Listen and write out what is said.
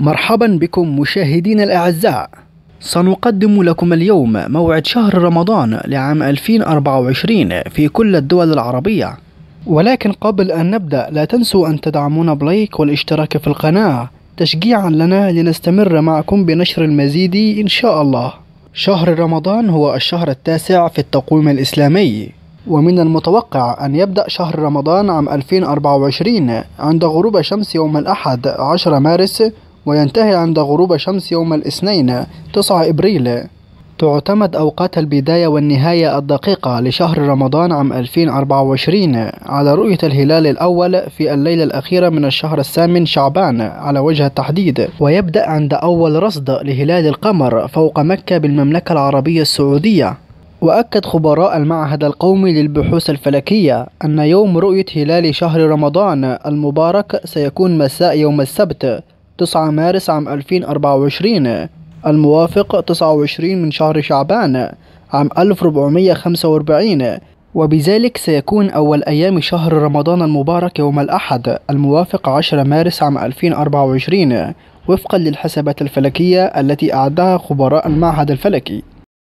مرحبا بكم مشاهدينا الأعزاء سنقدم لكم اليوم موعد شهر رمضان لعام 2024 في كل الدول العربية ولكن قبل أن نبدأ لا تنسوا أن تدعمونا بلايك والاشتراك في القناة تشجيعا لنا لنستمر معكم بنشر المزيد إن شاء الله شهر رمضان هو الشهر التاسع في التقويم الإسلامي ومن المتوقع أن يبدأ شهر رمضان عام 2024 عند غروب شمس يوم الأحد 10 مارس وينتهي عند غروب شمس يوم الاثنين 9 إبريل تعتمد أوقات البداية والنهاية الدقيقة لشهر رمضان عام 2024 على رؤية الهلال الأول في الليلة الأخيرة من الشهر الثامن شعبان على وجه التحديد ويبدأ عند أول رصد لهلال القمر فوق مكة بالمملكة العربية السعودية وأكد خبراء المعهد القومي للبحوث الفلكية أن يوم رؤية هلال شهر رمضان المبارك سيكون مساء يوم السبت 9 مارس عام 2024 الموافق 29 من شهر شعبان عام 1445 وبذلك سيكون أول أيام شهر رمضان المبارك يوم الأحد الموافق 10 مارس عام 2024 وفقا للحسابات الفلكية التي أعدها خبراء المعهد الفلكي